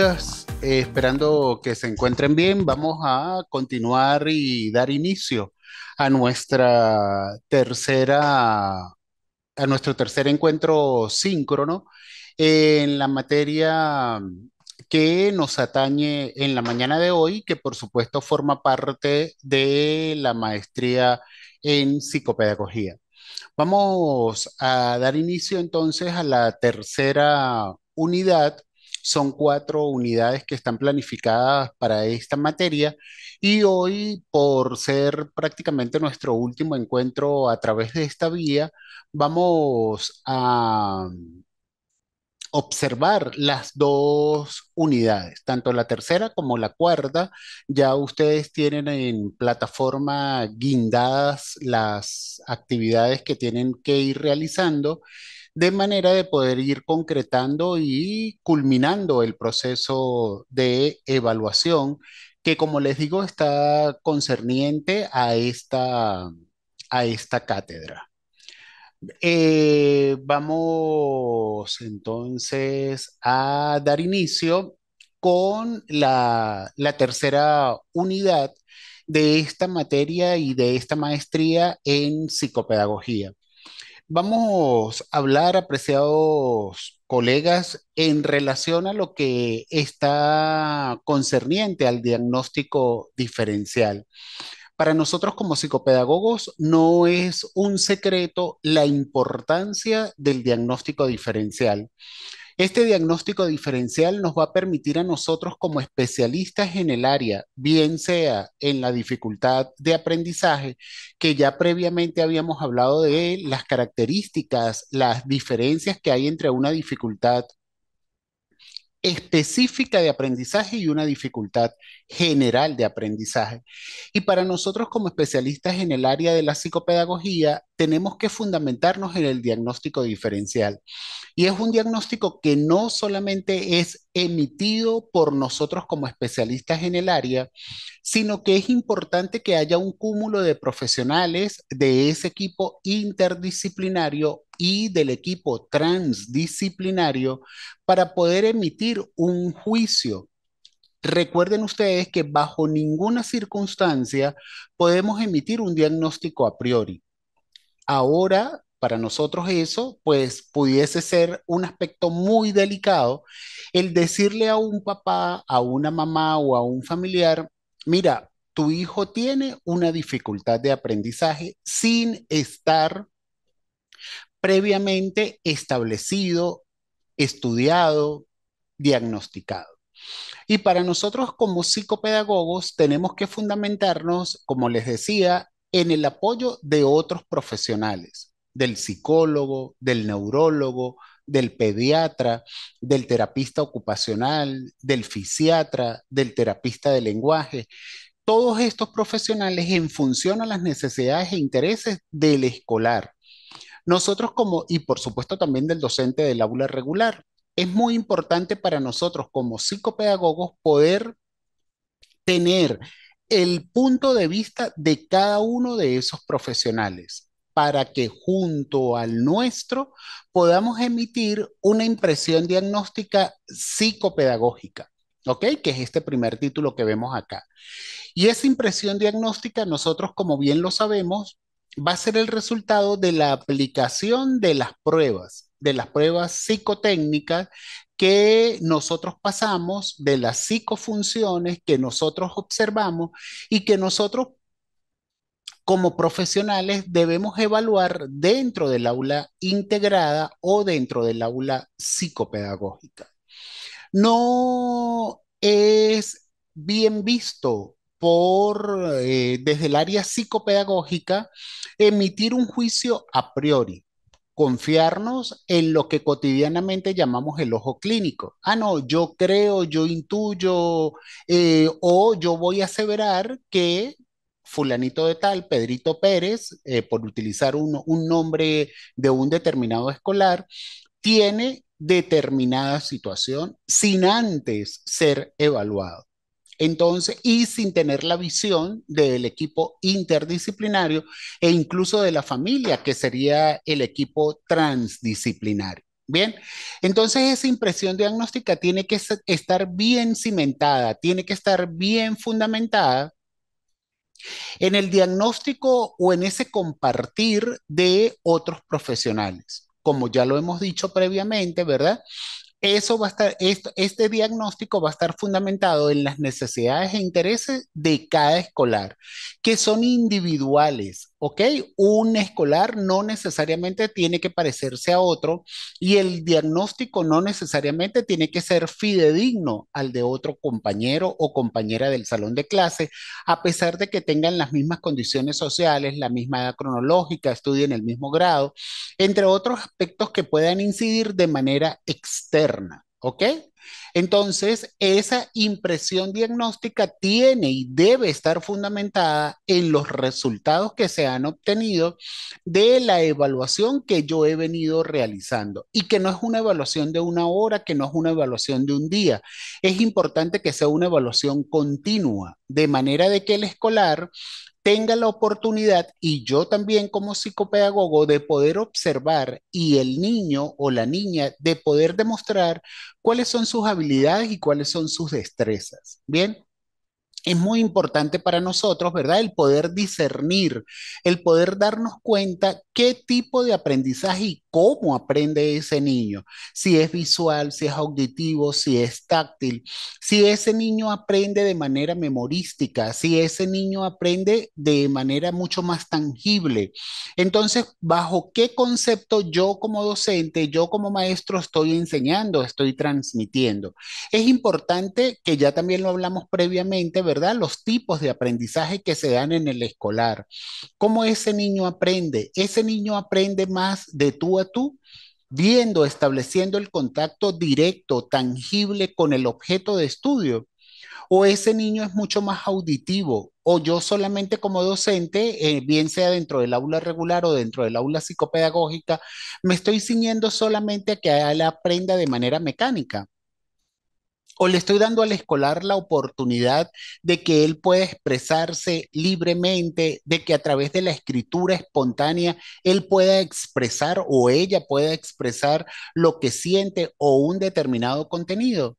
Eh, esperando que se encuentren bien, vamos a continuar y dar inicio a nuestra tercera, a nuestro tercer encuentro síncrono en la materia que nos atañe en la mañana de hoy, que por supuesto forma parte de la maestría en psicopedagogía. Vamos a dar inicio entonces a la tercera unidad son cuatro unidades que están planificadas para esta materia y hoy, por ser prácticamente nuestro último encuentro a través de esta vía, vamos a observar las dos unidades, tanto la tercera como la cuarta. Ya ustedes tienen en plataforma guindadas las actividades que tienen que ir realizando de manera de poder ir concretando y culminando el proceso de evaluación que, como les digo, está concerniente a esta, a esta cátedra. Eh, vamos entonces a dar inicio con la tercera unidad de esta materia y de esta maestría en psicopedagogía. Vamos a hablar, apreciados colegas, en relación a lo que está concerniente al diagnóstico diferencial. Para nosotros como psicopedagogos no es un secreto la importancia del diagnóstico diferencial. Este diagnóstico diferencial nos va a permitir a nosotros como especialistas en el área, bien sea en la dificultad de aprendizaje, que ya previamente habíamos hablado de las características, las diferencias que hay entre una dificultad específica de aprendizaje y una dificultad general de aprendizaje. Y para nosotros como especialistas en el área de la psicopedagogía, tenemos que fundamentarnos en el diagnóstico diferencial. Y es un diagnóstico que no solamente es emitido por nosotros como especialistas en el área, sino que es importante que haya un cúmulo de profesionales de ese equipo interdisciplinario y del equipo transdisciplinario para poder emitir un juicio. Recuerden ustedes que bajo ninguna circunstancia podemos emitir un diagnóstico a priori. Ahora para nosotros eso, pues pudiese ser un aspecto muy delicado el decirle a un papá, a una mamá o a un familiar, mira, tu hijo tiene una dificultad de aprendizaje sin estar previamente establecido, estudiado, diagnosticado. Y para nosotros como psicopedagogos tenemos que fundamentarnos, como les decía, en el apoyo de otros profesionales, del psicólogo, del neurólogo, del pediatra, del terapista ocupacional, del fisiatra, del terapista de lenguaje. Todos estos profesionales en función a las necesidades e intereses del escolar. Nosotros como, y por supuesto también del docente del aula regular, es muy importante para nosotros como psicopedagogos poder tener el punto de vista de cada uno de esos profesionales para que junto al nuestro podamos emitir una impresión diagnóstica psicopedagógica, ¿ok? Que es este primer título que vemos acá. Y esa impresión diagnóstica, nosotros como bien lo sabemos, va a ser el resultado de la aplicación de las pruebas, de las pruebas psicotécnicas que nosotros pasamos, de las psicofunciones que nosotros observamos y que nosotros como profesionales debemos evaluar dentro del aula integrada o dentro del aula psicopedagógica. No es bien visto por, eh, desde el área psicopedagógica emitir un juicio a priori confiarnos en lo que cotidianamente llamamos el ojo clínico. Ah, no, yo creo, yo intuyo eh, o yo voy a aseverar que fulanito de tal, Pedrito Pérez, eh, por utilizar un, un nombre de un determinado escolar, tiene determinada situación sin antes ser evaluado. Entonces, y sin tener la visión del equipo interdisciplinario e incluso de la familia, que sería el equipo transdisciplinario. Bien, entonces esa impresión diagnóstica tiene que estar bien cimentada, tiene que estar bien fundamentada en el diagnóstico o en ese compartir de otros profesionales. Como ya lo hemos dicho previamente, ¿verdad? Eso va a estar, este diagnóstico va a estar fundamentado en las necesidades e intereses de cada escolar, que son individuales, ¿ok? Un escolar no necesariamente tiene que parecerse a otro y el diagnóstico no necesariamente tiene que ser fidedigno al de otro compañero o compañera del salón de clase, a pesar de que tengan las mismas condiciones sociales, la misma edad cronológica, estudien el mismo grado, entre otros aspectos que puedan incidir de manera externa. ¿Ok? Entonces, esa impresión diagnóstica tiene y debe estar fundamentada en los resultados que se han obtenido de la evaluación que yo he venido realizando y que no es una evaluación de una hora, que no es una evaluación de un día. Es importante que sea una evaluación continua, de manera de que el escolar tenga la oportunidad y yo también como psicopedagogo de poder observar y el niño o la niña de poder demostrar cuáles son sus habilidades y cuáles son sus destrezas. Bien, es muy importante para nosotros, ¿verdad? El poder discernir, el poder darnos cuenta qué tipo de aprendizaje y cómo aprende ese niño, si es visual, si es auditivo, si es táctil, si ese niño aprende de manera memorística, si ese niño aprende de manera mucho más tangible. Entonces, ¿bajo qué concepto yo como docente, yo como maestro estoy enseñando, estoy transmitiendo? Es importante que ya también lo hablamos previamente, ¿verdad? Los tipos de aprendizaje que se dan en el escolar. ¿Cómo ese niño aprende? Ese niño aprende más de tu tú viendo, estableciendo el contacto directo, tangible con el objeto de estudio. O ese niño es mucho más auditivo, o yo solamente como docente, eh, bien sea dentro del aula regular o dentro del aula psicopedagógica, me estoy ciñendo solamente a que él aprenda de manera mecánica o le estoy dando al escolar la oportunidad de que él pueda expresarse libremente, de que a través de la escritura espontánea él pueda expresar o ella pueda expresar lo que siente o un determinado contenido.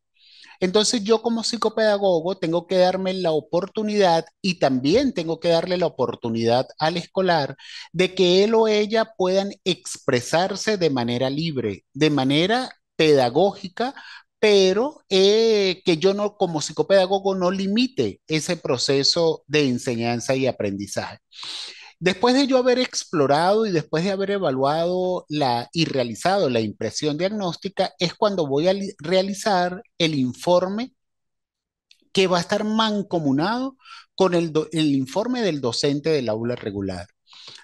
Entonces yo como psicopedagogo tengo que darme la oportunidad y también tengo que darle la oportunidad al escolar de que él o ella puedan expresarse de manera libre, de manera pedagógica pero eh, que yo no, como psicopedagogo, no limite ese proceso de enseñanza y aprendizaje. Después de yo haber explorado y después de haber evaluado la, y realizado la impresión diagnóstica, es cuando voy a realizar el informe que va a estar mancomunado con el, el informe del docente del aula regular.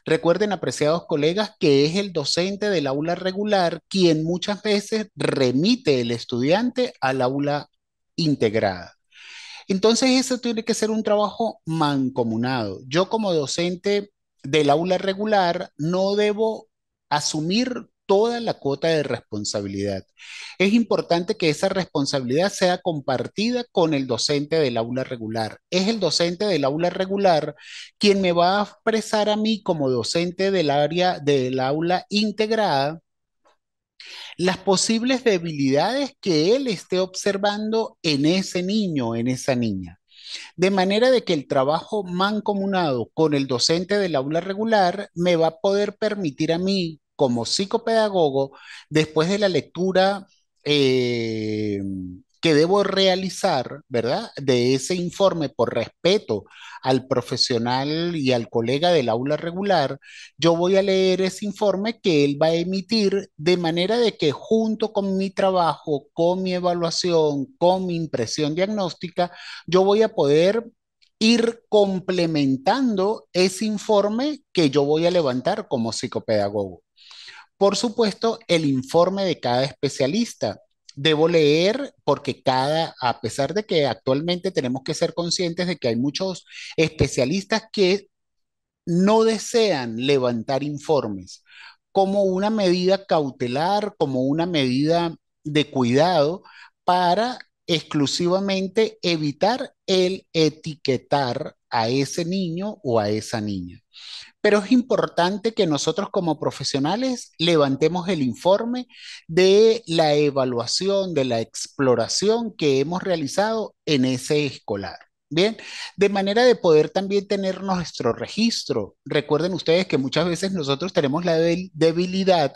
Recuerden, apreciados colegas, que es el docente del aula regular quien muchas veces remite el estudiante al aula integrada. Entonces, eso tiene que ser un trabajo mancomunado. Yo como docente del aula regular no debo asumir toda la cuota de responsabilidad. Es importante que esa responsabilidad sea compartida con el docente del aula regular. Es el docente del aula regular quien me va a expresar a mí como docente del área del aula integrada las posibles debilidades que él esté observando en ese niño, en esa niña. De manera de que el trabajo mancomunado con el docente del aula regular me va a poder permitir a mí como psicopedagogo después de la lectura eh, que debo realizar, ¿verdad? De ese informe por respeto al profesional y al colega del aula regular, yo voy a leer ese informe que él va a emitir de manera de que junto con mi trabajo, con mi evaluación, con mi impresión diagnóstica, yo voy a poder ir complementando ese informe que yo voy a levantar como psicopedagogo. Por supuesto, el informe de cada especialista. Debo leer porque cada, a pesar de que actualmente tenemos que ser conscientes de que hay muchos especialistas que no desean levantar informes como una medida cautelar, como una medida de cuidado para exclusivamente evitar el etiquetar a ese niño o a esa niña pero es importante que nosotros como profesionales levantemos el informe de la evaluación, de la exploración que hemos realizado en ese escolar. Bien, de manera de poder también tener nuestro registro. Recuerden ustedes que muchas veces nosotros tenemos la debilidad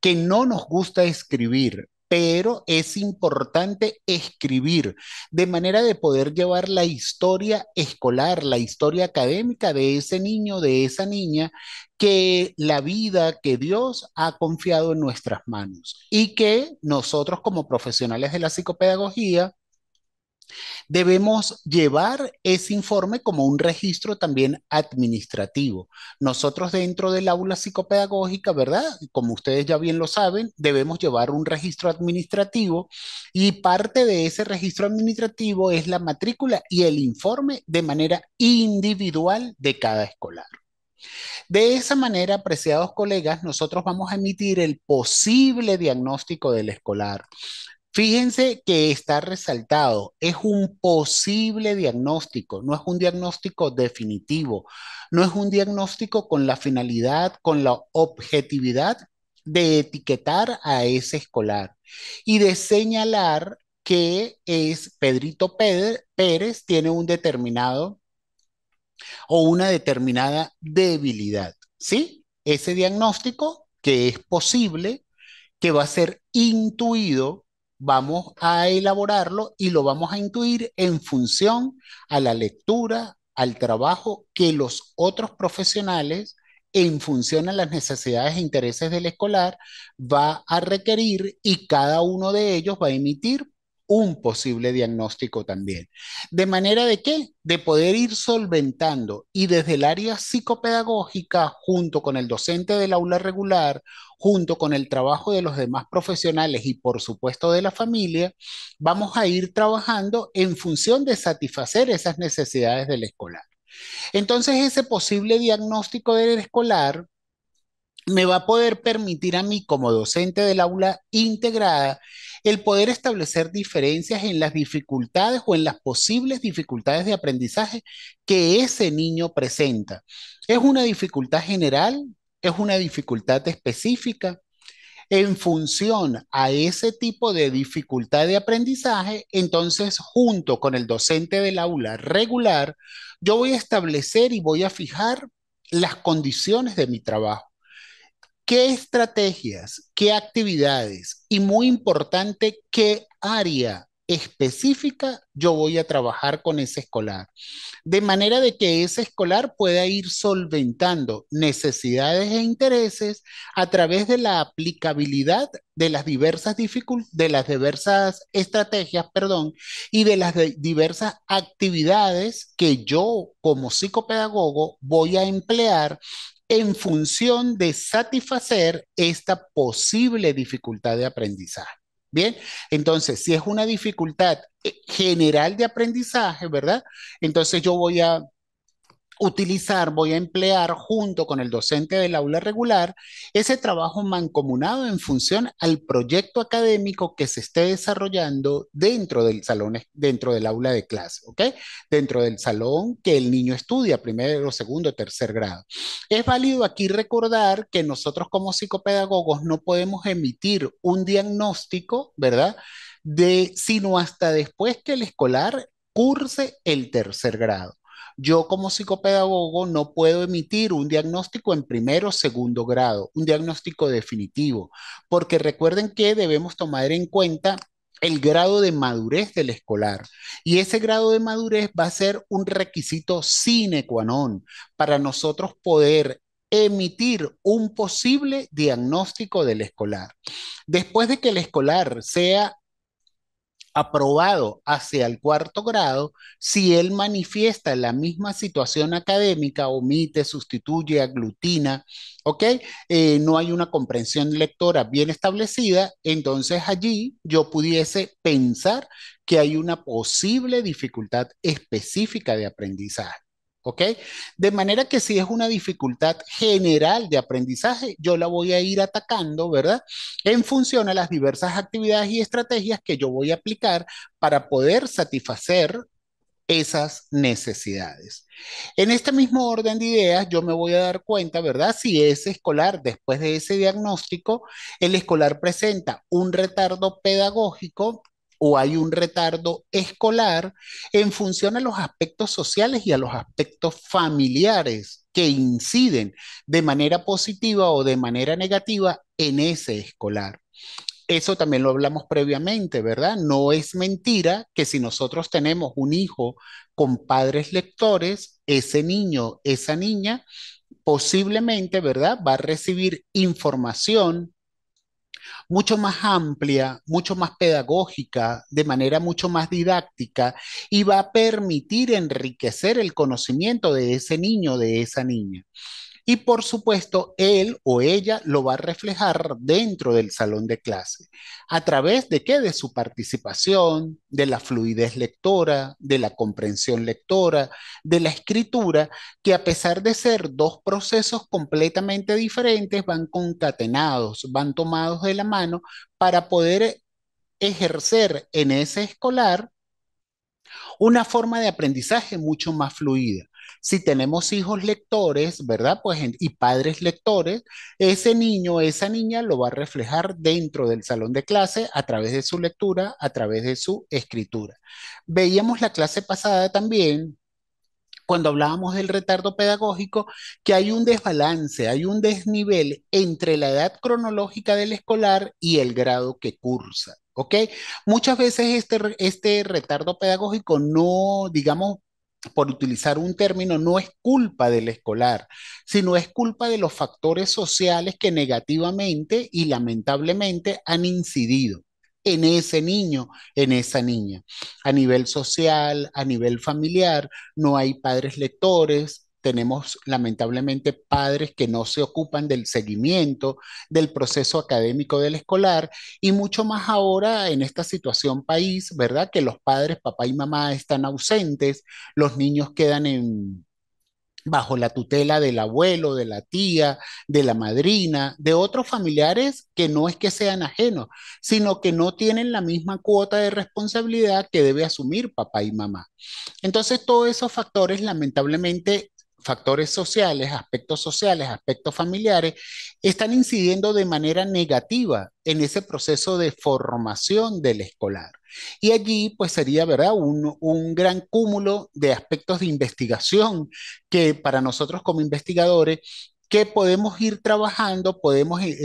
que no nos gusta escribir, pero es importante escribir de manera de poder llevar la historia escolar, la historia académica de ese niño, de esa niña, que la vida que Dios ha confiado en nuestras manos y que nosotros como profesionales de la psicopedagogía Debemos llevar ese informe como un registro también administrativo. Nosotros dentro del aula psicopedagógica, ¿verdad? Como ustedes ya bien lo saben, debemos llevar un registro administrativo y parte de ese registro administrativo es la matrícula y el informe de manera individual de cada escolar. De esa manera, apreciados colegas, nosotros vamos a emitir el posible diagnóstico del escolar. Fíjense que está resaltado, es un posible diagnóstico, no es un diagnóstico definitivo, no es un diagnóstico con la finalidad, con la objetividad de etiquetar a ese escolar y de señalar que es Pedrito Pérez tiene un determinado o una determinada debilidad, ¿sí? Ese diagnóstico que es posible, que va a ser intuido vamos a elaborarlo y lo vamos a intuir en función a la lectura, al trabajo que los otros profesionales en función a las necesidades e intereses del escolar va a requerir y cada uno de ellos va a emitir un posible diagnóstico también. De manera de qué? De poder ir solventando y desde el área psicopedagógica, junto con el docente del aula regular, junto con el trabajo de los demás profesionales y por supuesto de la familia, vamos a ir trabajando en función de satisfacer esas necesidades del escolar. Entonces, ese posible diagnóstico del escolar me va a poder permitir a mí como docente del aula integrada el poder establecer diferencias en las dificultades o en las posibles dificultades de aprendizaje que ese niño presenta. ¿Es una dificultad general es una dificultad específica. En función a ese tipo de dificultad de aprendizaje, entonces junto con el docente del aula regular, yo voy a establecer y voy a fijar las condiciones de mi trabajo. ¿Qué estrategias, qué actividades y muy importante, qué área específica, yo voy a trabajar con ese escolar. De manera de que ese escolar pueda ir solventando necesidades e intereses a través de la aplicabilidad de las diversas de las diversas estrategias, perdón, y de las diversas actividades que yo como psicopedagogo voy a emplear en función de satisfacer esta posible dificultad de aprendizaje. Bien, entonces, si es una dificultad eh, general de aprendizaje, ¿verdad? Entonces yo voy a utilizar, voy a emplear junto con el docente del aula regular ese trabajo mancomunado en función al proyecto académico que se esté desarrollando dentro del salón, dentro del aula de clase, ¿ok? Dentro del salón que el niño estudia, primero, segundo, tercer grado. Es válido aquí recordar que nosotros como psicopedagogos no podemos emitir un diagnóstico, ¿verdad? De, sino hasta después que el escolar curse el tercer grado. Yo como psicopedagogo no puedo emitir un diagnóstico en primero o segundo grado, un diagnóstico definitivo, porque recuerden que debemos tomar en cuenta el grado de madurez del escolar. Y ese grado de madurez va a ser un requisito sine qua non para nosotros poder emitir un posible diagnóstico del escolar. Después de que el escolar sea aprobado hacia el cuarto grado si él manifiesta la misma situación académica, omite, sustituye, aglutina, ¿ok? Eh, no hay una comprensión lectora bien establecida, entonces allí yo pudiese pensar que hay una posible dificultad específica de aprendizaje. ¿ok? De manera que si es una dificultad general de aprendizaje, yo la voy a ir atacando, ¿verdad? En función a las diversas actividades y estrategias que yo voy a aplicar para poder satisfacer esas necesidades. En este mismo orden de ideas, yo me voy a dar cuenta, ¿verdad? Si ese escolar, después de ese diagnóstico, el escolar presenta un retardo pedagógico o hay un retardo escolar en función a los aspectos sociales y a los aspectos familiares que inciden de manera positiva o de manera negativa en ese escolar. Eso también lo hablamos previamente, ¿verdad? No es mentira que si nosotros tenemos un hijo con padres lectores, ese niño, esa niña, posiblemente, ¿verdad? Va a recibir información mucho más amplia, mucho más pedagógica, de manera mucho más didáctica y va a permitir enriquecer el conocimiento de ese niño, de esa niña. Y por supuesto, él o ella lo va a reflejar dentro del salón de clase. ¿A través de qué? De su participación, de la fluidez lectora, de la comprensión lectora, de la escritura, que a pesar de ser dos procesos completamente diferentes, van concatenados, van tomados de la mano para poder ejercer en ese escolar una forma de aprendizaje mucho más fluida. Si tenemos hijos lectores, ¿verdad? Pues y padres lectores, ese niño, esa niña lo va a reflejar dentro del salón de clase a través de su lectura, a través de su escritura. Veíamos la clase pasada también cuando hablábamos del retardo pedagógico, que hay un desbalance, hay un desnivel entre la edad cronológica del escolar y el grado que cursa. ¿Ok? Muchas veces este, este retardo pedagógico no, digamos, por utilizar un término, no es culpa del escolar, sino es culpa de los factores sociales que negativamente y lamentablemente han incidido en ese niño, en esa niña. A nivel social, a nivel familiar, no hay padres lectores, tenemos lamentablemente padres que no se ocupan del seguimiento del proceso académico del escolar y mucho más ahora en esta situación país, ¿verdad? Que los padres, papá y mamá están ausentes, los niños quedan bajo la tutela del abuelo, de la tía, de la madrina, de otros familiares que no es que sean ajenos, sino que no tienen la misma cuota de responsabilidad que debe asumir papá y mamá. Entonces, todos esos factores lamentablemente factores sociales, aspectos sociales, aspectos familiares, están incidiendo de manera negativa en ese proceso de formación del escolar. Y allí, pues sería, ¿verdad?, un, un gran cúmulo de aspectos de investigación que para nosotros como investigadores que podemos ir trabajando, podemos eh,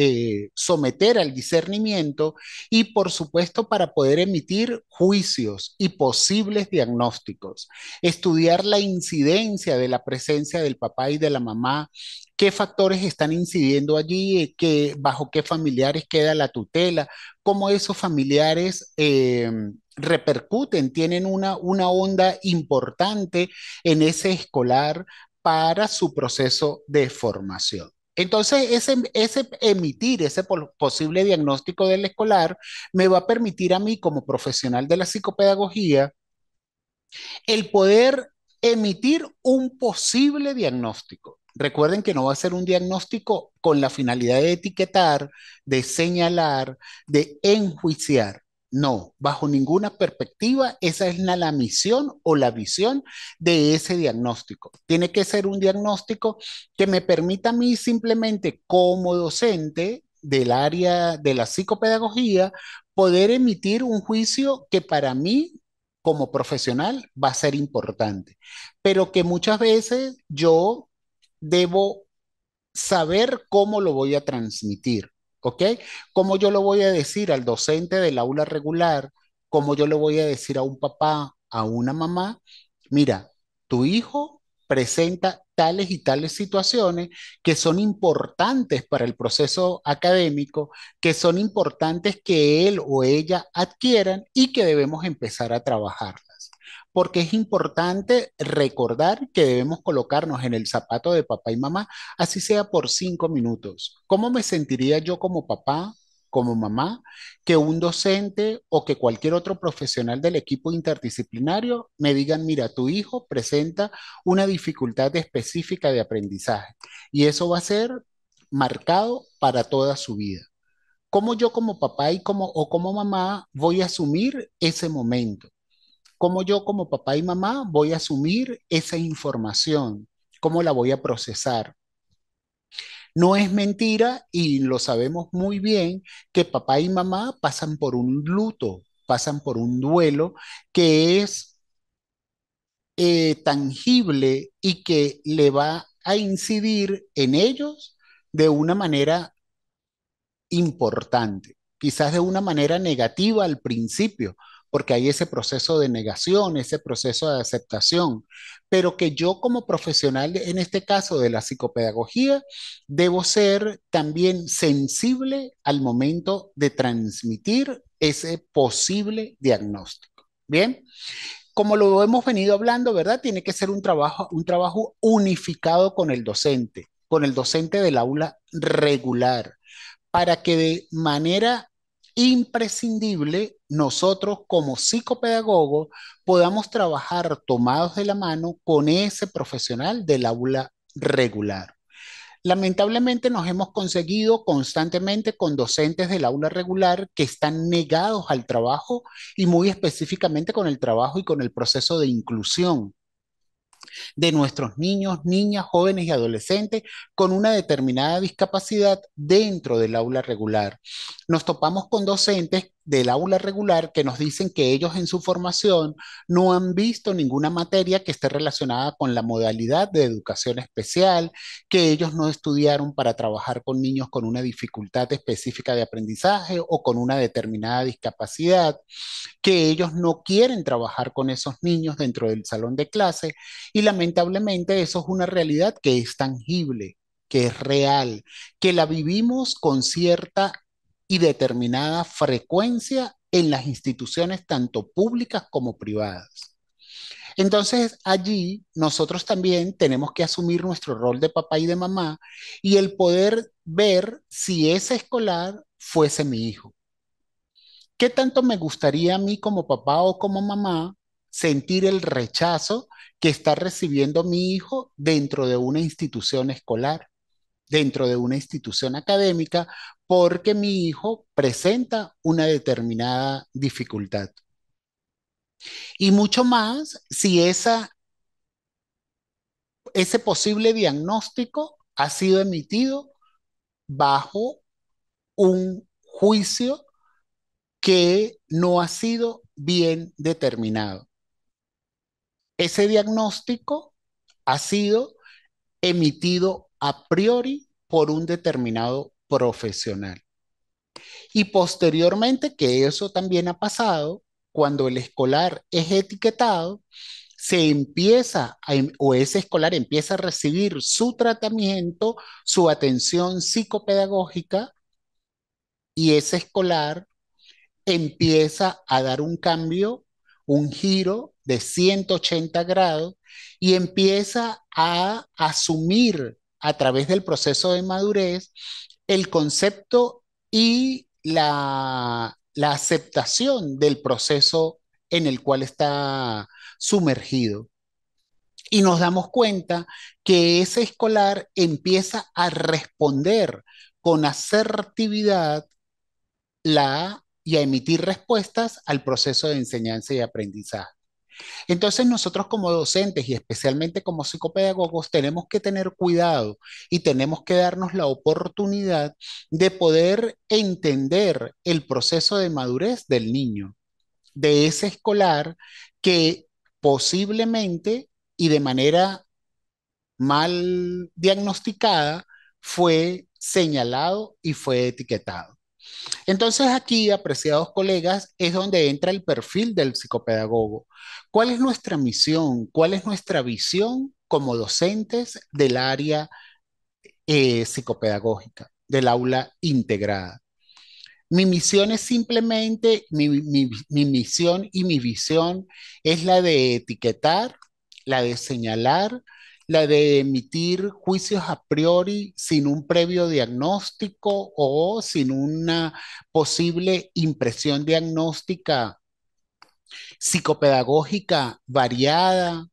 eh, someter al discernimiento y, por supuesto, para poder emitir juicios y posibles diagnósticos, estudiar la incidencia de la presencia del papá y de la mamá, qué factores están incidiendo allí, eh, bajo qué familiares queda la tutela, cómo esos familiares... Em, repercuten, tienen una, una onda importante en ese escolar para su proceso de formación. Entonces, ese, emitir ese posible diagnóstico del escolar me va a permitir a mí como profesional de la psicopedagogía el poder emitir un posible diagnóstico. Recuerden que no va a ser un diagnóstico con la finalidad de etiquetar, de señalar, de enjuiciar. No, bajo ninguna perspectiva, esa es la, misión o la visión de ese diagnóstico. Tiene que ser un diagnóstico que me permita a mí simplemente como docente del área de la psicopedagogía poder emitir un juicio que para mí como profesional va a ser importante, pero que muchas veces yo debo saber cómo lo voy a transmitir. ¿ok? ¿Cómo yo lo voy a decir al docente del aula regular? ¿Cómo yo lo voy a decir a un papá, a una mamá? Mira, tu hijo presenta tales y tales situaciones que son importantes para el proceso académico, que son importantes que él o ella adquieran y que debemos empezar a trabajar porque es importante recordar que debemos colocarnos en el zapato de papá y mamá, así sea por cinco minutos. ¿Cómo me sentiría yo como papá, como mamá, que un docente o que cualquier otro profesional del equipo interdisciplinario me digan, mira, tu hijo presenta una dificultad específica de aprendizaje y eso va a ser marcado para toda su vida. ¿Cómo yo como papá y como o como mamá voy a asumir ese momento? cómo yo como papá y mamá voy a asumir esa información, cómo la voy a procesar. No es mentira y lo sabemos muy bien que papá y mamá pasan por un luto, pasan por un duelo que es eh, tangible y que le va a incidir en ellos de una manera importante, quizás de una manera negativa al principio, porque hay ese proceso de negación, ese proceso de aceptación, pero que yo como profesional, en este caso de la psicopedagogía, debo ser también sensible al momento de transmitir ese posible diagnóstico. Bien, como lo hemos venido hablando, ¿verdad? Tiene que ser un trabajo, un trabajo unificado con el docente, con el docente del aula regular, para que de manera imprescindible nosotros como psicopedagogos podamos trabajar tomados de la mano con ese profesional del aula regular. Lamentablemente nos hemos conseguido constantemente con docentes del aula regular que están negados al trabajo y muy específicamente con el trabajo y con el proceso de inclusión de nuestros niños, niñas, jóvenes y adolescentes con una determinada discapacidad dentro del aula regular. Nos topamos con docentes del aula regular que nos dicen que ellos en su formación no han visto ninguna materia que esté relacionada con la modalidad de educación especial, que ellos no estudiaron para trabajar con niños con una dificultad específica de aprendizaje o con una determinada discapacidad, que ellos no quieren trabajar con esos niños dentro del salón de clase y lamentablemente eso es una realidad que es tangible que es real, que la vivimos con cierta y determinada frecuencia en las instituciones tanto públicas como privadas. Entonces allí nosotros también tenemos que asumir nuestro rol de papá y de mamá y el poder ver si ese escolar fuese mi hijo. ¿Qué tanto me gustaría a mí como papá o como mamá sentir el rechazo que está recibiendo mi hijo dentro de una institución escolar, dentro de una institución académica, porque mi hijo presenta una determinada dificultad. Y mucho más si esa, ese posible diagnóstico ha sido emitido bajo un juicio que no ha sido bien determinado. Ese diagnóstico ha sido emitido a priori por un determinado profesional. Y posteriormente, que eso también ha pasado, cuando el escolar es etiquetado, se empieza em, o ese escolar empieza a recibir su tratamiento, su atención psicopedagógica y ese escolar empieza a dar un cambio, un giro de 180 grados y empieza a asumir a través del proceso de madurez el concepto y la, aceptación del proceso en el cual está sumergido. Y nos damos cuenta que ese escolar empieza a responder con asertividad la, y a emitir respuestas al proceso de enseñanza y aprendizaje. Entonces nosotros como docentes y especialmente como psicopedagogos tenemos que tener cuidado y tenemos que darnos la oportunidad de poder entender el proceso de madurez del niño, de ese escolar que posiblemente y de manera mal diagnosticada fue señalado y fue etiquetado. Entonces aquí, apreciados colegas, es donde entra el perfil del psicopedagogo. ¿Cuál es nuestra misión? ¿Cuál es nuestra visión como docentes del área eh, psicopedagógica, del aula integrada? Mi misión es simplemente, mi misión y mi visión es la de etiquetar, la de señalar, la de emitir juicios a priori sin un previo diagnóstico o sin una posible impresión diagnóstica psicopedagógica variada,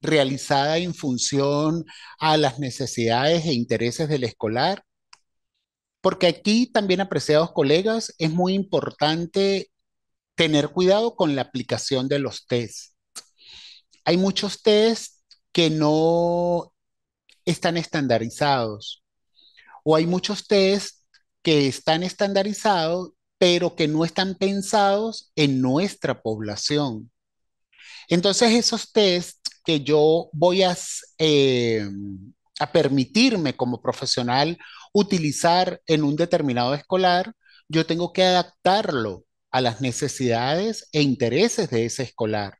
realizada en función a las necesidades e intereses del escolar. Porque aquí también, apreciados colegas, es muy importante tener cuidado con la aplicación de los test. Hay muchos test que no están estandarizados. O hay muchos test que están estandarizados, pero que no están pensados en nuestra población. Entonces, esos test que yo voy a, eh, a permitirme como profesional utilizar en un determinado escolar, yo tengo que adaptarlo a las necesidades e intereses de ese escolar.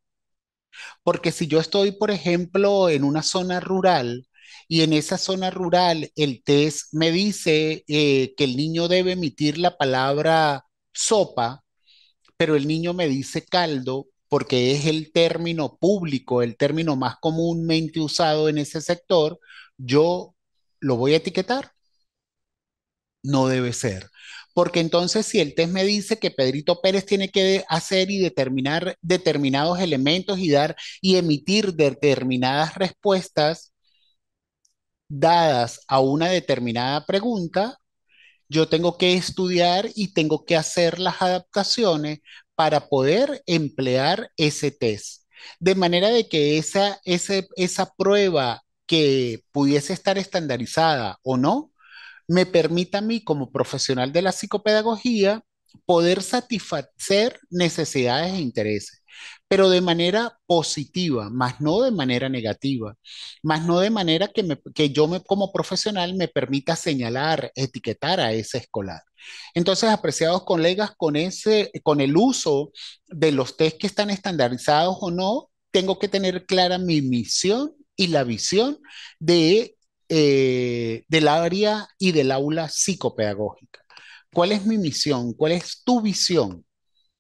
Porque si yo estoy, por ejemplo, en una zona rural y en esa zona rural el test me dice eh, que el niño debe emitir la palabra sopa, pero el niño me dice caldo porque es el término público, el término más comúnmente usado en ese sector, yo lo voy a etiquetar. No debe ser, porque entonces si el test me dice que Pedrito Pérez tiene que hacer y determinar determinados elementos y dar y emitir determinadas respuestas dadas a una determinada pregunta, yo tengo que estudiar y tengo que hacer las adaptaciones para poder emplear ese test. De manera de que esa, esa prueba que pudiese estar estandarizada o no, me permita a mí como profesional de la psicopedagogía poder satisfacer necesidades e intereses, pero de manera positiva, más no de manera negativa, más no de manera que, yo me, como profesional me permita señalar, etiquetar a ese escolar. Entonces, apreciados colegas, con, ese, con el uso de los test que están estandarizados o no, tengo que tener clara mi misión y la visión de eh, del área y del aula psicopedagógica. ¿Cuál es mi misión? ¿Cuál es tu visión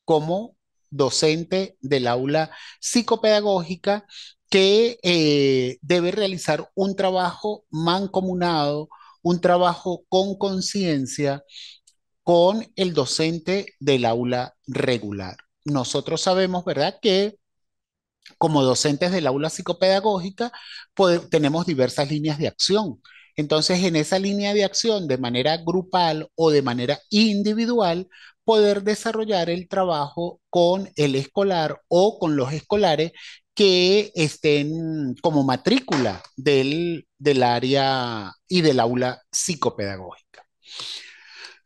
como docente del aula psicopedagógica que eh, debe realizar un trabajo mancomunado, un trabajo con conciencia con el docente del aula regular? Nosotros sabemos, ¿verdad?, que como docentes del aula psicopedagógica, tenemos diversas líneas de acción. Entonces, en esa línea de acción, de manera grupal o de manera individual, poder desarrollar el trabajo con el escolar o con los escolares que estén como matrícula del, área y del aula psicopedagógica.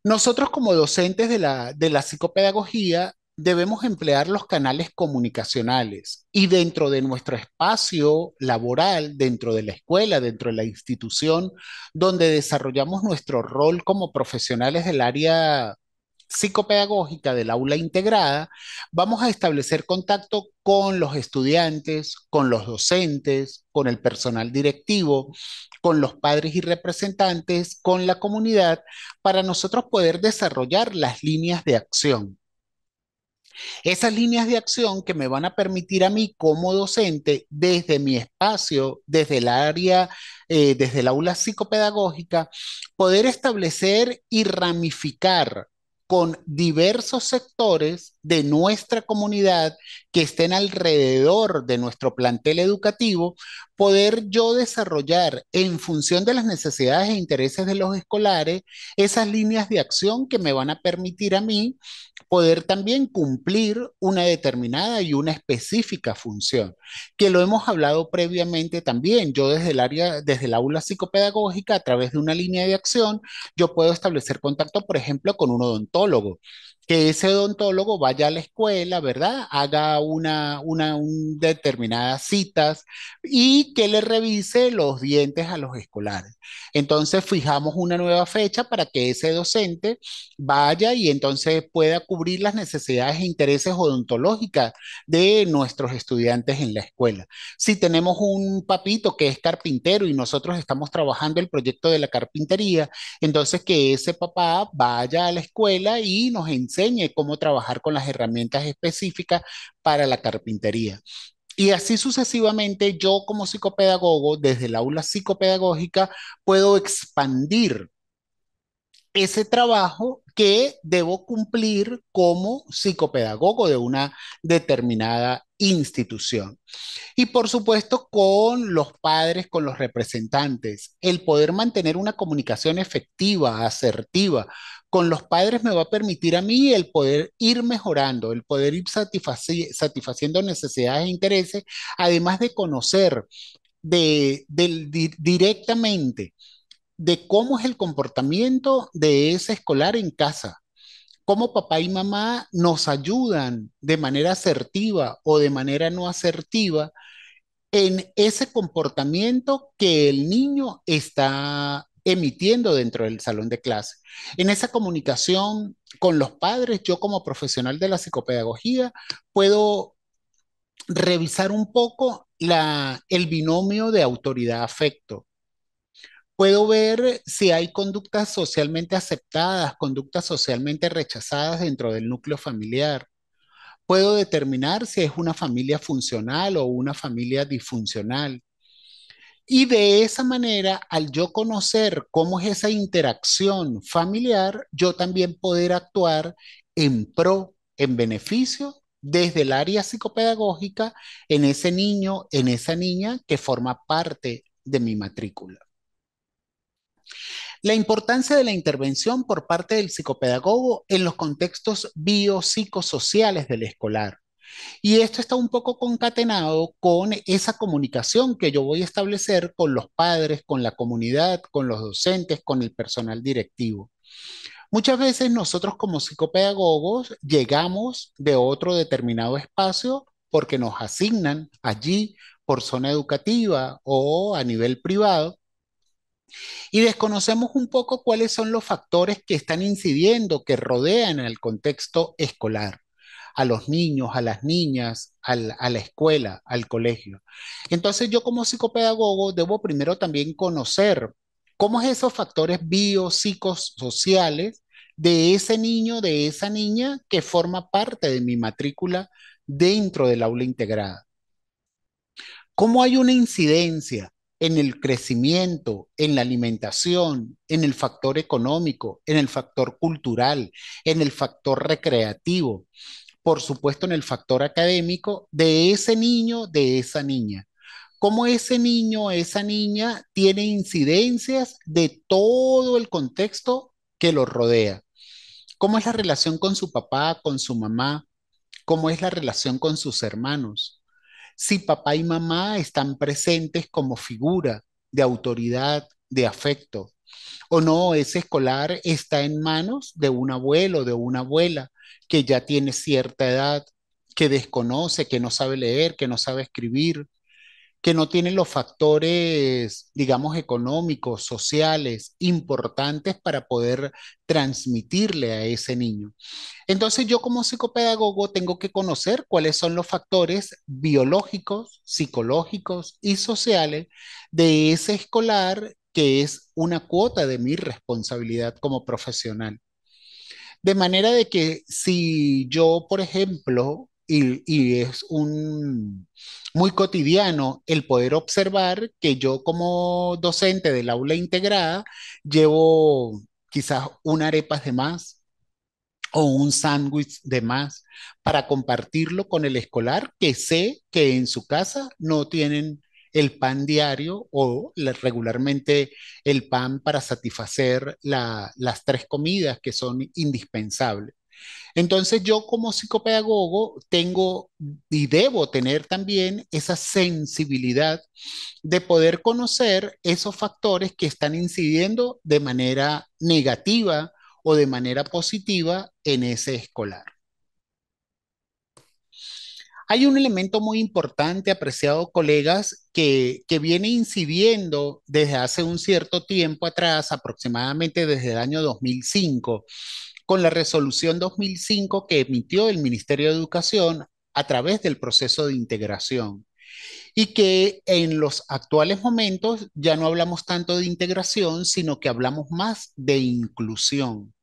Nosotros como docentes de la, de la psicopedagogía debemos emplear los canales comunicacionales y dentro de nuestro espacio laboral, dentro de la escuela, dentro de la institución, donde desarrollamos nuestro rol como profesionales del área psicopedagógica del aula integrada, vamos a establecer contacto con los estudiantes, con los docentes, con el personal directivo, con los padres y representantes, con la comunidad, para nosotros poder desarrollar las líneas de acción. Esas líneas de acción que me van a permitir a mí como docente, desde mi espacio, desde el área, eh, desde el aula psicopedagógica, poder establecer y ramificar con diversos sectores de nuestra comunidad que estén alrededor de nuestro plantel educativo, poder yo desarrollar en función de las necesidades e intereses de los escolares esas líneas de acción que me van a permitir a mí poder también cumplir una determinada y una específica función, que lo hemos hablado previamente también. Yo desde el área, desde el aula psicopedagógica, a través de una línea de acción, yo puedo establecer contacto, por ejemplo, con un odontólogo que ese odontólogo vaya a la escuela, ¿verdad? Haga una, una determinadas citas y que le revise los dientes a los escolares. Entonces fijamos una nueva fecha para que ese docente vaya y entonces pueda cubrir las necesidades e intereses odontológicas de nuestros estudiantes en la escuela. Si tenemos un papito que es carpintero y nosotros estamos trabajando el proyecto de la carpintería, entonces que ese papá vaya a la escuela y nos enseñe cómo trabajar con las herramientas específicas para la carpintería. Y así sucesivamente, yo como psicopedagogo, desde el aula psicopedagógica, puedo expandir ese trabajo que debo cumplir como psicopedagogo de una determinada institución. Y por supuesto con los padres, con los representantes. El poder mantener una comunicación efectiva, asertiva con los padres me va a permitir a mí el poder ir mejorando, el poder ir satisfaciendo necesidades e intereses, además de conocer directamente de cómo es el comportamiento de ese escolar en casa cómo papá y mamá nos ayudan de manera asertiva o de manera no asertiva en ese comportamiento que el niño está emitiendo dentro del salón de clase. En esa comunicación con los padres, yo como profesional de la psicopedagogía puedo revisar un poco el binomio de autoridad-afecto puedo ver si hay conductas socialmente aceptadas, conductas socialmente rechazadas dentro del núcleo familiar. Puedo determinar si es una familia funcional o una familia disfuncional. Y de esa manera, al yo conocer cómo es esa interacción familiar, yo también poder actuar en pro, en beneficio desde el área psicopedagógica en ese niño, en esa niña que forma parte de mi matrícula. La importancia de la intervención por parte del psicopedagogo en los contextos biopsicosociales del escolar. Y esto está un poco concatenado con esa comunicación que yo voy a establecer con los padres, con la comunidad, con los docentes, con el personal directivo. Muchas veces nosotros como psicopedagogos llegamos de otro determinado espacio porque nos asignan allí por zona educativa o a nivel privado y desconocemos un poco cuáles son los factores que están incidiendo, que rodean el contexto escolar, a los niños, a las niñas, a la escuela, al colegio. Entonces yo como psicopedagogo debo primero también conocer cómo es esos factores biopsicosociales de ese niño, de esa niña que forma parte de mi matrícula dentro del aula integrada. ¿Cómo hay una incidencia? en el crecimiento, en la alimentación, en el factor económico, en el factor cultural, en el factor recreativo, por supuesto en el factor académico de ese niño, de esa niña. Cómo ese niño, esa niña tiene incidencias de todo el contexto que lo rodea. Cómo es la relación con su papá, con su mamá, cómo es la relación con sus hermanos, si papá y mamá están presentes como figura de autoridad, de afecto. O no, ese escolar está en manos de un abuelo, de una abuela que ya tiene cierta edad, que desconoce, que no sabe leer, que no sabe escribir, que no tiene los factores, digamos, económicos, sociales, importantes para poder transmitirle a ese niño. Entonces yo como psicopedagogo tengo que conocer cuáles son los factores biológicos, psicológicos y sociales de ese escolar que es una cuota de mi responsabilidad como profesional. De manera de que si yo, por ejemplo, y, es muy cotidiano el poder observar que yo como docente del aula integrada llevo quizás una arepa de más o un sándwich de más para compartirlo con el escolar que sé que en su casa no tienen el pan diario o regularmente el pan para satisfacer las tres comidas que son indispensables. Entonces yo como psicopedagogo tengo y debo tener también esa sensibilidad de poder conocer esos factores que están incidiendo de manera negativa o de manera positiva en ese escolar. Hay un elemento muy importante, apreciado colegas, que, viene incidiendo desde hace un cierto tiempo atrás, aproximadamente desde el año 2005, con la resolución 2005 que emitió el Ministerio de Educación a través del proceso de integración y que en los actuales momentos ya no hablamos tanto de integración, sino que hablamos más de inclusión.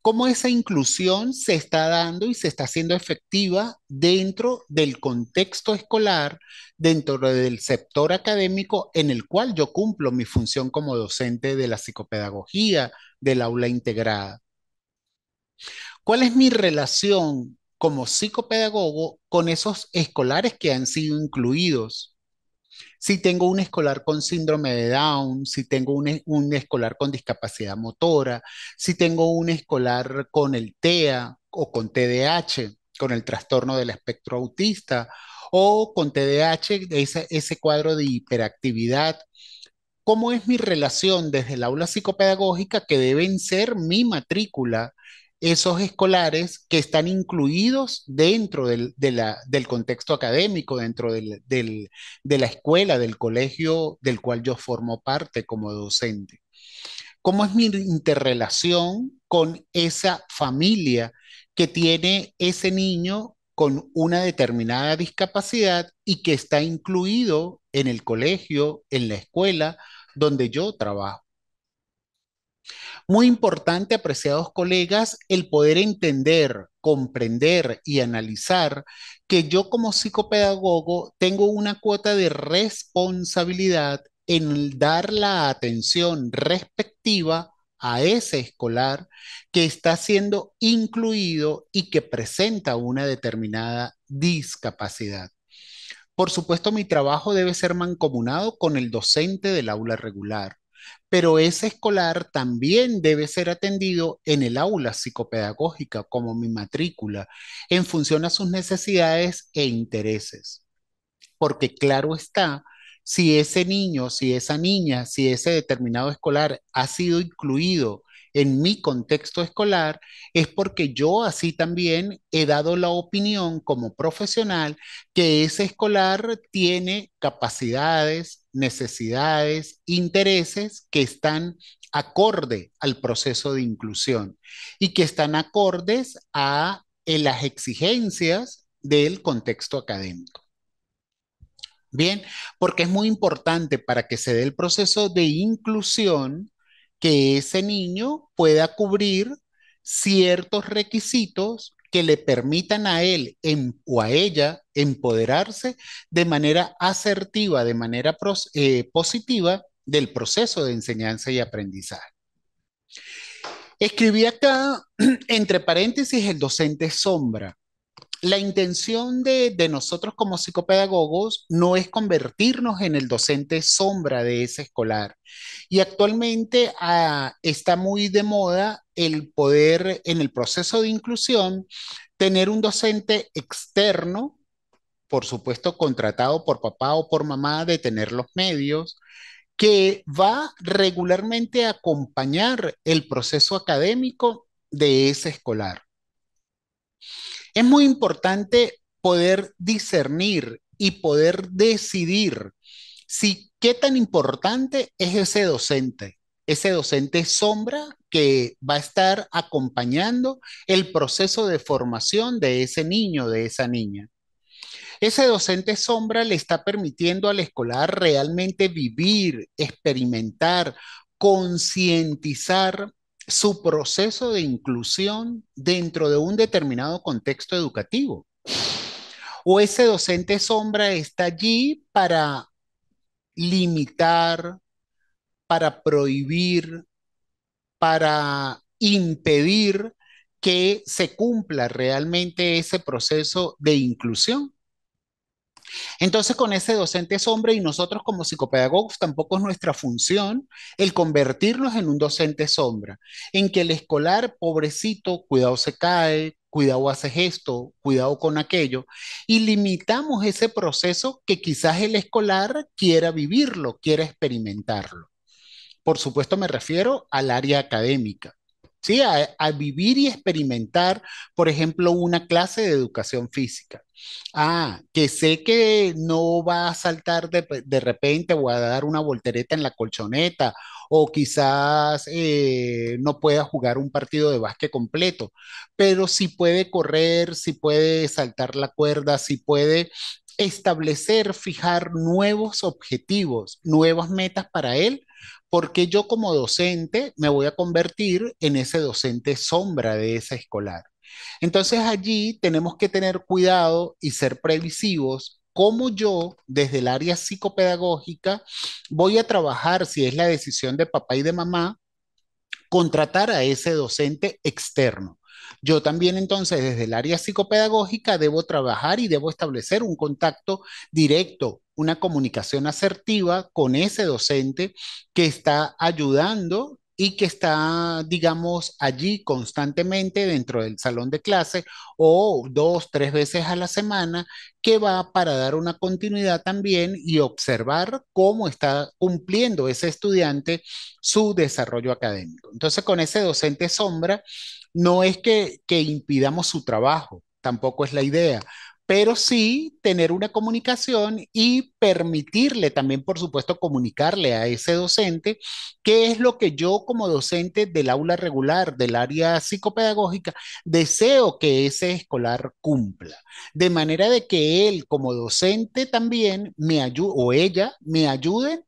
Cómo esa inclusión se está dando y se está haciendo efectiva dentro del contexto escolar, dentro del sector académico en el cual yo cumplo mi función como docente de la psicopedagogía, del aula integrada. ¿Cuál es mi relación como psicopedagogo con esos escolares que han sido incluidos? Si tengo un escolar con síndrome de Down, si tengo un, escolar con discapacidad motora, si tengo un escolar con el TEA o con TDAH, con el trastorno del espectro autista o con TDAH, ese, ese cuadro de hiperactividad cómo es mi relación desde el aula psicopedagógica que deben ser mi matrícula esos escolares que están incluidos dentro del, del contexto académico, dentro de la escuela, del colegio del cual yo formo parte como docente. ¿Cómo es mi interrelación con esa familia que tiene ese niño con una determinada discapacidad y que está incluido en el colegio, en la escuela donde yo trabajo? Muy importante, apreciados colegas, el poder entender, comprender y analizar que yo como psicopedagogo tengo una cuota de responsabilidad en dar la atención respectiva a ese escolar que está siendo incluido y que presenta una determinada discapacidad. Por supuesto, mi trabajo debe ser mancomunado con el docente del aula regular pero ese escolar también debe ser atendido en el aula psicopedagógica como mi matrícula, en función a sus necesidades e intereses. Porque claro está, si ese niño, si esa niña, si ese determinado escolar ha sido incluido en mi contexto escolar es porque yo así también he dado la opinión como profesional que ese escolar tiene capacidades, necesidades, intereses que están acorde al proceso de inclusión y que están acordes a eh, las exigencias del contexto académico. Bien, porque es muy importante para que se dé el proceso de inclusión que ese niño pueda cubrir ciertos requisitos que le permitan a él o a ella empoderarse de manera asertiva, de manera eh, positiva del proceso de enseñanza y aprendizaje. Escribí acá, entre paréntesis, el docente sombra la intención de, nosotros como psicopedagogos no es convertirnos en el docente sombra de ese escolar. Y actualmente ah, está muy de moda el poder en el proceso de inclusión tener un docente externo, por supuesto contratado por papá o por mamá, de tener los medios, que va regularmente a acompañar el proceso académico de ese escolar. Es muy importante poder discernir y poder decidir si qué tan importante es ese docente. Ese docente sombra que va a estar acompañando el proceso de formación de ese niño, de esa niña. Ese docente sombra le está permitiendo al escolar realmente vivir, experimentar, concientizar su proceso de inclusión dentro de un determinado contexto educativo. O ese docente sombra está allí para limitar, para prohibir, para impedir que se cumpla realmente ese proceso de inclusión. Entonces, con ese docente sombra y nosotros como psicopedagogos tampoco es nuestra función el convertirnos en un docente sombra, en que el escolar, pobrecito, cuidado se cae, cuidado hace esto, cuidado con aquello, y limitamos ese proceso que quizás el escolar quiera vivirlo, quiera experimentarlo. Por supuesto, me refiero al área académica. ¿sí? A, vivir y experimentar, por ejemplo, una clase de educación física. Ah, que sé que no va a saltar de, repente o a dar una voltereta en la colchoneta o quizás eh, no pueda jugar un partido de básquet completo, pero si puede correr, si puede saltar la cuerda, si puede establecer, fijar nuevos objetivos, nuevas metas para él, porque yo como docente me voy a convertir en ese docente sombra de esa escolar. Entonces allí tenemos que tener cuidado y ser previsivos cómo yo desde el área psicopedagógica voy a trabajar, si es la decisión de papá y de mamá, contratar a ese docente externo. Yo también entonces desde el área psicopedagógica debo trabajar y debo establecer un contacto directo una comunicación asertiva con ese docente que está ayudando y que está, digamos, allí constantemente dentro del salón de clase o dos, tres veces a la semana, que va para dar una continuidad también y observar cómo está cumpliendo ese estudiante su desarrollo académico. Entonces, con ese docente sombra, no es que, que impidamos su trabajo, tampoco es la idea, pero sí tener una comunicación y permitirle también, por supuesto, comunicarle a ese docente qué es lo que yo como docente del aula regular, del área psicopedagógica, deseo que ese escolar cumpla. De manera de que él como docente también me ayude o ella me ayude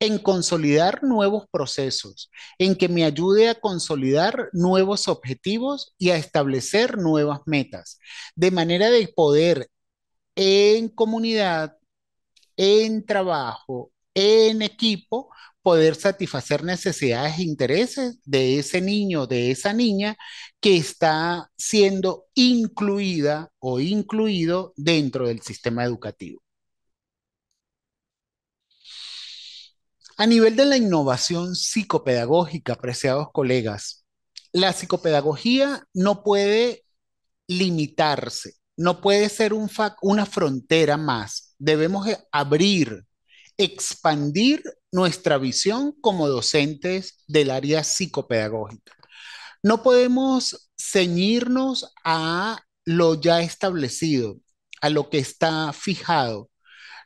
en consolidar nuevos procesos, en que me ayude a consolidar nuevos objetivos y a establecer nuevas metas, de manera de poder en comunidad, en trabajo, en equipo, poder satisfacer necesidades e intereses de ese niño, de esa niña que está siendo incluida o incluido dentro del sistema educativo. A nivel de la innovación psicopedagógica, apreciados colegas, la psicopedagogía no puede limitarse, no puede ser un una frontera más. Debemos abrir, expandir nuestra visión como docentes del área psicopedagógica. No podemos ceñirnos a lo ya establecido, a lo que está fijado.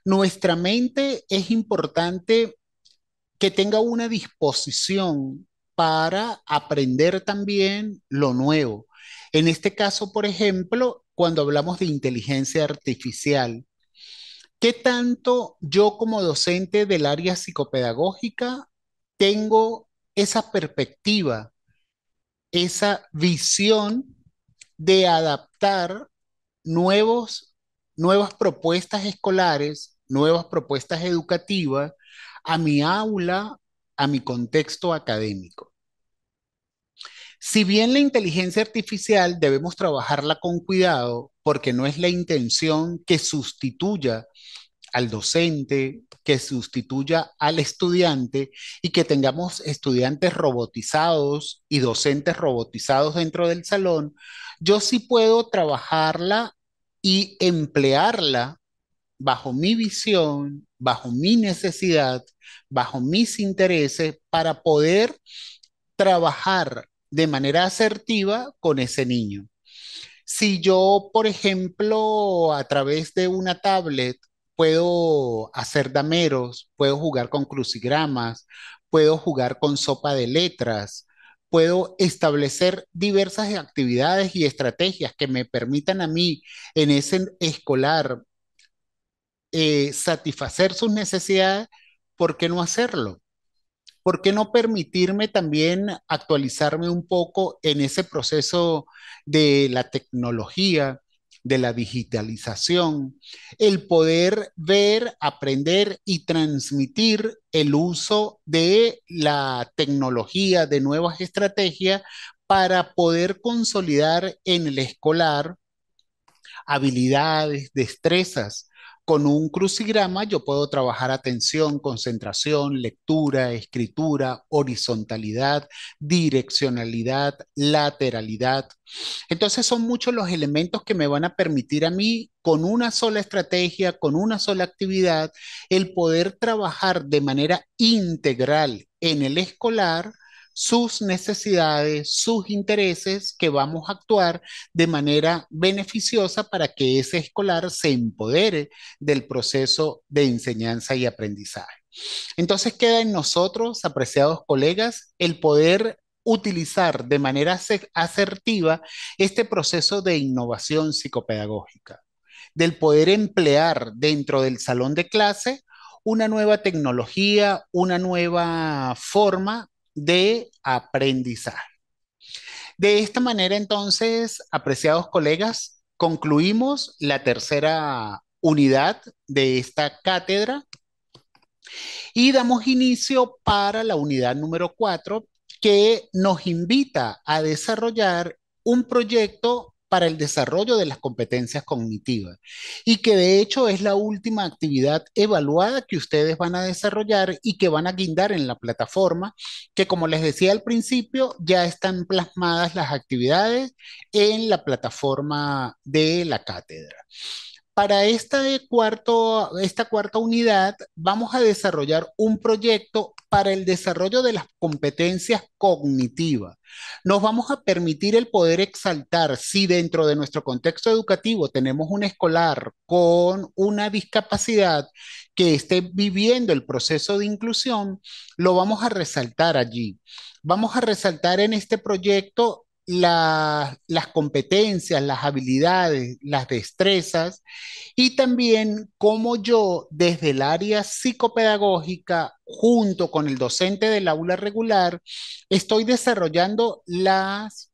Nuestra mente es importante que tenga una disposición para aprender también lo nuevo. En este caso, por ejemplo, cuando hablamos de inteligencia artificial, ¿qué tanto yo como docente del área psicopedagógica tengo esa perspectiva, esa visión de adaptar nuevos, nuevas propuestas escolares, nuevas propuestas educativas a mi aula, a mi contexto académico. Si bien la inteligencia artificial debemos trabajarla con cuidado porque no es la intención que sustituya al docente, que sustituya al estudiante y que tengamos estudiantes robotizados y docentes robotizados dentro del salón, yo sí puedo trabajarla y emplearla bajo mi visión, bajo mi necesidad, bajo mis intereses, para poder trabajar de manera asertiva con ese niño. Si yo, por ejemplo, a través de una tablet puedo hacer dameros, puedo jugar con crucigramas, puedo jugar con sopa de letras, puedo establecer diversas actividades y estrategias que me permitan a mí en ese escolar eh, satisfacer sus necesidades, ¿por qué no hacerlo? ¿Por qué no permitirme también actualizarme un poco en ese proceso de la tecnología, de la digitalización, el poder ver, aprender y transmitir el uso de la tecnología, de nuevas estrategias para poder consolidar en el escolar habilidades, destrezas con un crucigrama yo puedo trabajar atención, concentración, lectura, escritura, horizontalidad, direccionalidad, lateralidad. Entonces son muchos los elementos que me van a permitir a mí, con una sola estrategia, con una sola actividad, el poder trabajar de manera integral en el escolar sus necesidades, sus intereses, que vamos a actuar de manera beneficiosa para que ese escolar se empodere del proceso de enseñanza y aprendizaje. Entonces queda en nosotros, apreciados colegas, el poder utilizar de manera asertiva este proceso de innovación psicopedagógica, del poder emplear dentro del salón de clase una nueva tecnología, una nueva forma de aprendizaje. De esta manera, entonces, apreciados colegas, concluimos la tercera unidad de esta cátedra y damos inicio para la unidad número cuatro, que nos invita a desarrollar un proyecto para el desarrollo de las competencias cognitivas y que de hecho es la última actividad evaluada que ustedes van a desarrollar y que van a guindar en la plataforma, que como les decía al principio, ya están plasmadas las actividades en la plataforma de la cátedra. Para esta, eh, cuarto, esta cuarta unidad vamos a desarrollar un proyecto para el desarrollo de las competencias cognitivas. Nos vamos a permitir el poder exaltar si dentro de nuestro contexto educativo tenemos un escolar con una discapacidad que esté viviendo el proceso de inclusión, lo vamos a resaltar allí. Vamos a resaltar en este proyecto las competencias, las habilidades, las destrezas y también cómo yo desde el área psicopedagógica junto con el docente del aula regular estoy desarrollando las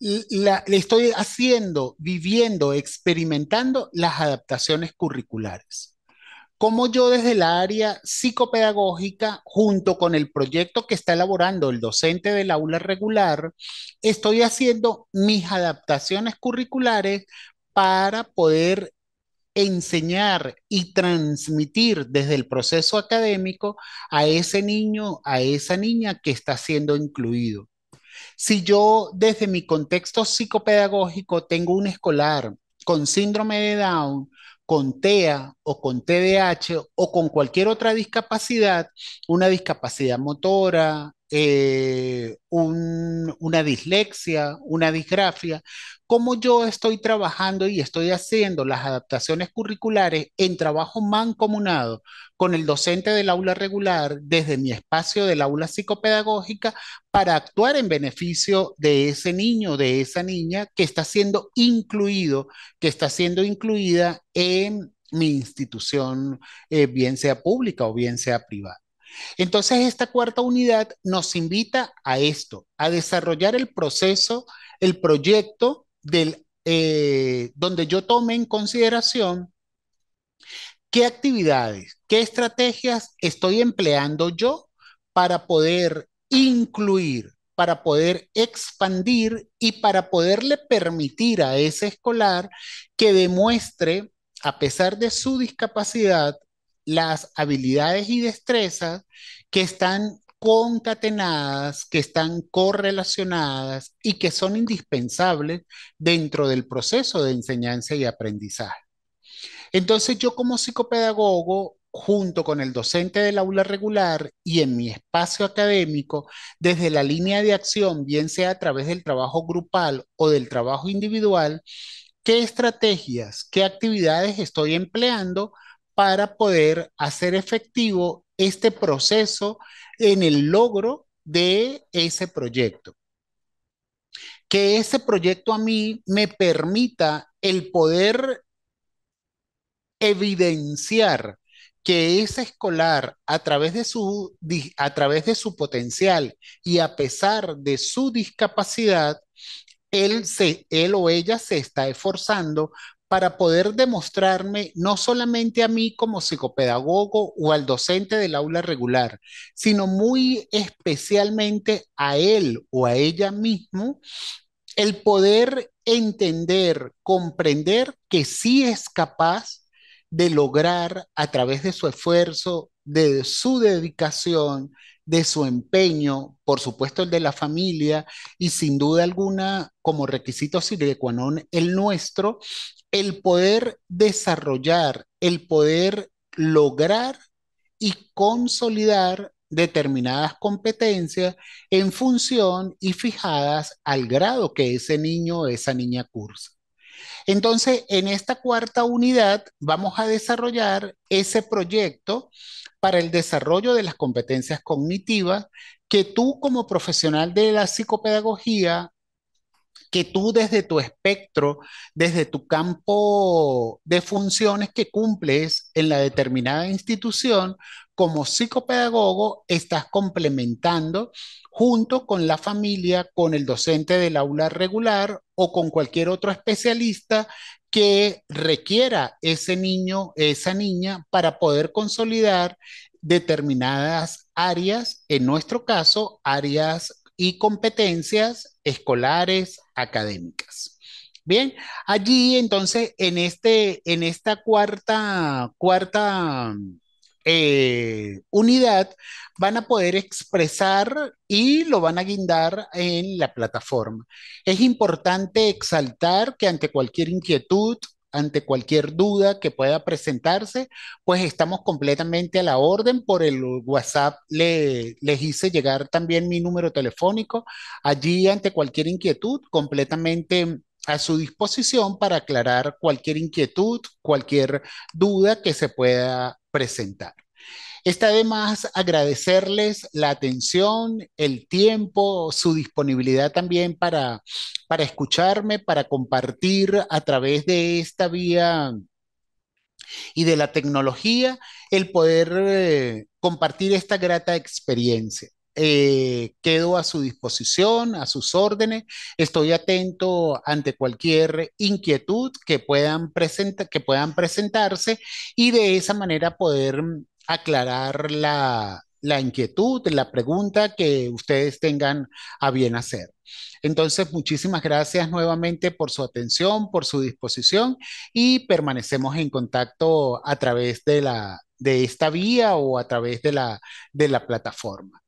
le estoy haciendo, viviendo, experimentando las adaptaciones curriculares como yo desde el área psicopedagógica, junto con el proyecto que está elaborando el docente del aula regular, estoy haciendo mis adaptaciones curriculares para poder enseñar y transmitir desde el proceso académico a ese niño, a esa niña que está siendo incluido. Si yo desde mi contexto psicopedagógico tengo un escolar con síndrome de Down, con TEA o con TDAH o con cualquier otra discapacidad, una discapacidad motora, eh, una dislexia, una disgrafia, cómo yo estoy trabajando y estoy haciendo las adaptaciones curriculares en trabajo mancomunado con el docente del aula regular desde mi espacio del aula psicopedagógica para actuar en beneficio de ese niño, de esa niña que está siendo incluido, que está siendo incluida en mi institución, eh, bien sea pública o bien sea privada. Entonces, esta cuarta unidad nos invita a esto, a desarrollar el proceso, el proyecto del, eh, donde yo tome en consideración qué actividades, qué estrategias estoy empleando yo para poder incluir, para poder expandir y para poderle permitir a ese escolar que demuestre, a pesar de su discapacidad, las habilidades y destrezas que están concatenadas, que están correlacionadas y que son indispensables dentro del proceso de enseñanza y aprendizaje. Entonces yo como psicopedagogo, junto con el docente del aula regular y en mi espacio académico, desde la línea de acción, bien sea a través del trabajo grupal o del trabajo individual, qué estrategias, qué actividades estoy empleando para poder hacer efectivo este proceso en el logro de ese proyecto. Que ese proyecto a mí me permita el poder evidenciar que ese escolar a través de su, a través de su potencial y a pesar de su discapacidad, él, se, él o ella se está esforzando para poder demostrarme no solamente a mí como psicopedagogo o al docente del aula regular, sino muy especialmente a él o a ella mismo, el poder entender, comprender que sí es capaz de lograr a través de su esfuerzo, de su dedicación, de su empeño, por supuesto el de la familia y sin duda alguna como requisito sine qua non el nuestro, el poder desarrollar, el poder lograr y consolidar determinadas competencias en función y fijadas al grado que ese niño o esa niña cursa. Entonces, en esta cuarta unidad vamos a desarrollar ese proyecto para el desarrollo de las competencias cognitivas que tú como profesional de la psicopedagogía, que tú desde tu espectro, desde tu campo de funciones que cumples en la determinada institución, como psicopedagogo estás complementando junto con la familia, con el docente del aula regular o con cualquier otro especialista que requiera ese niño, esa niña, para poder consolidar determinadas áreas, en nuestro caso, áreas y competencias escolares, académicas. Bien, allí entonces en, este, en esta cuarta, cuarta eh, unidad van a poder expresar y lo van a guindar en la plataforma. Es importante exaltar que ante cualquier inquietud, ante cualquier duda que pueda presentarse, pues estamos completamente a la orden. Por el WhatsApp le, les hice llegar también mi número telefónico. Allí, ante cualquier inquietud, completamente a su disposición para aclarar cualquier inquietud, cualquier duda que se pueda presentar. Está además agradecerles la atención, el tiempo, su disponibilidad también para, para escucharme, para compartir a través de esta vía y de la tecnología el poder eh, compartir esta grata experiencia. Eh, quedo a su disposición, a sus órdenes. Estoy atento ante cualquier inquietud que puedan, que puedan presentarse y de esa manera poder mm, aclarar la, inquietud, la pregunta que ustedes tengan a bien hacer. Entonces, muchísimas gracias nuevamente por su atención, por su disposición y permanecemos en contacto a través de, esta vía o a través de la plataforma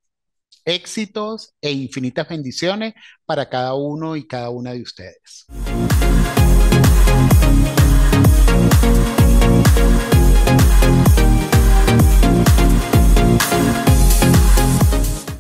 éxitos e infinitas bendiciones para cada uno y cada una de ustedes.